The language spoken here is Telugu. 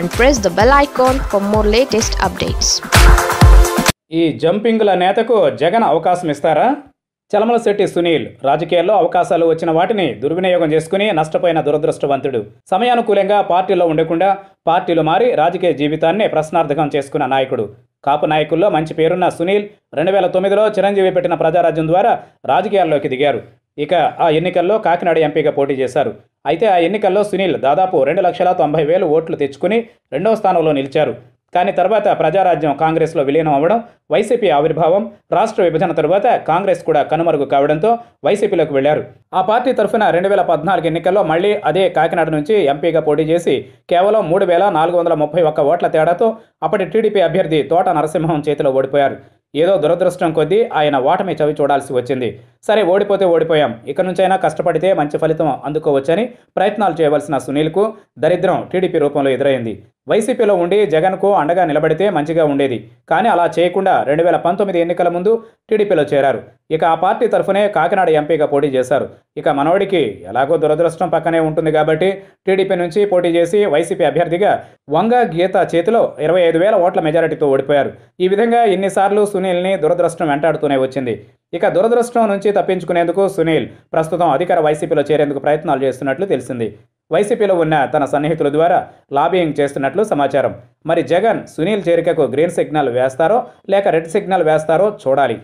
and press the bell icon for more latest updates ఈ జంపింగ్ల నేతకు జగన్ అవకాశం ఇస్తారా చలమల శెట్టి సునీల్ రాజకీయాల్లో అవకాశాలు వచ్చిన వాటిని దుర్వినియోగం చేసుకుని నష్టపోయిన దురదృష్టవంతుడు సమయానుకూలంగా పార్టీలో ఉండకుండా పార్టీలు మారి రాజకీయ జీవితాన్ని ప్రశ్నార్థకం చేసుకున్న నాయకుడు కాపు నాయకుల్లో మంచి పేరున్న సునీల్ రెండు వేల తొమ్మిదిలో చిరంజీవి పెట్టిన ప్రజారాజ్యం ద్వారా రాజకీయాల్లోకి దిగారు ఇక ఆ ఎన్నికల్లో కాకినాడ ఎంపీగా పోటీ చేశారు అయితే ఆ ఎన్నికల్లో సునీల్ దాదాపు రెండు లక్షల తొంభై వేలు ఓట్లు తెచ్చుకుని రెండవ స్థానంలో నిలిచారు కానీ తర్వాత ప్రజారాజ్యం కాంగ్రెస్లో విలీనం అవ్వడం వైసీపీ ఆవిర్భావం రాష్ట్ర విభజన తరువాత కాంగ్రెస్ కూడా కనుమరుగు కావడంతో వైసీపీలోకి వెళ్లారు ఆ పార్టీ తరఫున రెండు వేల పద్నాలుగు ఎన్నికల్లో మళ్లీ అదే కాకినాడ నుంచి ఎంపీగా పోటీ చేసి కేవలం మూడు వేల నాలుగు వందల ముప్పై ఒక్క ఓట్ల తేడాతో అప్పటి టీడీపీ అభ్యర్థి తోట నరసింహం చేతిలో ఓడిపోయారు ఏదో దురదృష్టం కొద్దీ ఆయన ఓటమి చవి చూడాల్సి వచ్చింది సరే ఓడిపోతే ఓడిపోయాం ఇక నుంచైనా కష్టపడితే మంచి ఫలితం అందుకోవచ్చని ప్రయత్నాలు చేయవలసిన సునీల్కు దరిద్రం టీడీపీ రూపంలో ఎదురైంది వైసీపీలో ఉండి జగన్కు అండగా నిలబడితే మంచిగా ఉండేది కానీ అలా చేయకుండా రెండు వేల పంతొమ్మిది ఎన్నికల ముందు టీడీపీలో చేరారు ఇక ఆ పార్టీ తరఫునే కాకినాడ ఎంపీగా పోటీ చేశారు ఇక మనవడికి ఎలాగో దురదృష్టం పక్కనే ఉంటుంది కాబట్టి టీడీపీ నుంచి పోటీ చేసి వైసీపీ అభ్యర్థిగా వంగ గీత చేతిలో ఇరవై ఐదు వేల ఓట్ల మెజారిటీతో ఓడిపోయారు ఈ విధంగా ఇన్నిసార్లు సునీల్ని దురదృష్టం వెంటాడుతూనే వచ్చింది ఇక దురదృష్టం నుంచి తప్పించుకునేందుకు సునీల్ ప్రస్తుతం అధికార వైసీపీలో చేరేందుకు ప్రయత్నాలు చేస్తున్నట్లు తెలిసింది వైసీపీలో ఉన్న తన సన్నిహితుల ద్వారా లాబియింగ్ చేస్తున్నట్లు సమాచారం మరి జగన్ సునీల్ చేరికకు గ్రీన్ సిగ్నల్ వేస్తారో లేక రెడ్ సిగ్నల్ వేస్తారో చూడాలి